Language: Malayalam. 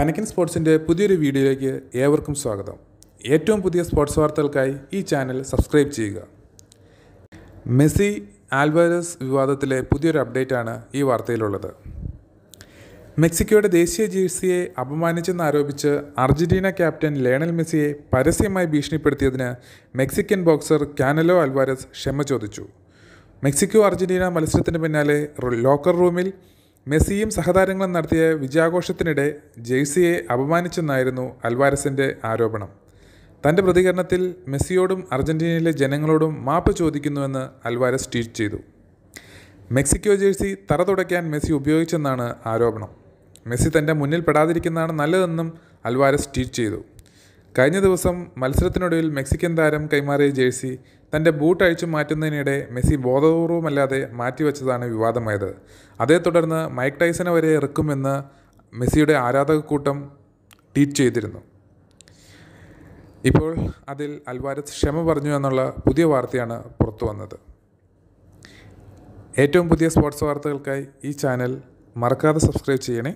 പനക്കൻ സ്പോർട്സിൻ്റെ പുതിയൊരു വീഡിയോയിലേക്ക് ഏവർക്കും സ്വാഗതം ഏറ്റവും പുതിയ സ്പോർട്സ് വാർത്തകൾക്കായി ഈ ചാനൽ സബ്സ്ക്രൈബ് ചെയ്യുക മെസ്സി ആൽവാരസ് വിവാദത്തിലെ പുതിയൊരു അപ്ഡേറ്റാണ് ഈ വാർത്തയിലുള്ളത് മെക്സിക്കോയുടെ ദേശീയ ജേഴ്സിയെ അപമാനിച്ചെന്നാരോപിച്ച് അർജന്റീന ക്യാപ്റ്റൻ ലയണൽ മെസ്സിയെ പരസ്യമായി ഭീഷണിപ്പെടുത്തിയതിന് മെക്സിക്കൻ ബോക്സർ കാനലോ അൽവാരസ് ക്ഷമ ചോദിച്ചു മെക്സിക്കോ അർജന്റീന മത്സരത്തിന് പിന്നാലെ ലോക്കർ റൂമിൽ മെസ്സിയും സഹതാരങ്ങളും നടത്തിയ വിജയാഘോഷത്തിനിടെ ജെയ്സിയെ അപമാനിച്ചെന്നായിരുന്നു അൽവാരസിൻ്റെ ആരോപണം തൻ്റെ പ്രതികരണത്തിൽ മെസ്സിയോടും അർജൻറ്റീനയിലെ ജനങ്ങളോടും മാപ്പ് ചോദിക്കുന്നുവെന്ന് അൽവാരസ് ട്വീറ്റ് ചെയ്തു മെക്സിക്കോ ജേഴ്സി തറ തുടയ്ക്കാൻ മെസ്സി ഉപയോഗിച്ചെന്നാണ് ആരോപണം മെസ്സി തൻ്റെ മുന്നിൽ പെടാതിരിക്കുന്നതാണ് നല്ലതെന്നും അൽവാരസ് ട്വീറ്റ് ചെയ്തു കഴിഞ്ഞ ദിവസം മത്സരത്തിനൊടുവിൽ മെക്സിക്കൻ താരം കൈമാറിയ ജേഴ്സി തൻ്റെ ബൂട്ട് അഴിച്ചു മാറ്റുന്നതിനിടെ മെസ്സി ബോധപൂർവമല്ലാതെ മാറ്റിവെച്ചതാണ് വിവാദമായത് അതേ തുടർന്ന് മൈക്ക് ടൈസനെ വരെ ഇറക്കുമെന്ന് മെസ്സിയുടെ ആരാധകക്കൂട്ടം ട്വീറ്റ് ചെയ്തിരുന്നു ഇപ്പോൾ അതിൽ അൽവാരസ് ക്ഷമ പറഞ്ഞു എന്നുള്ള പുതിയ വാർത്തയാണ് പുറത്തു വന്നത് ഏറ്റവും പുതിയ സ്പോർട്സ് വാർത്തകൾക്കായി ഈ ചാനൽ മറക്കാതെ സബ്സ്ക്രൈബ് ചെയ്യണേ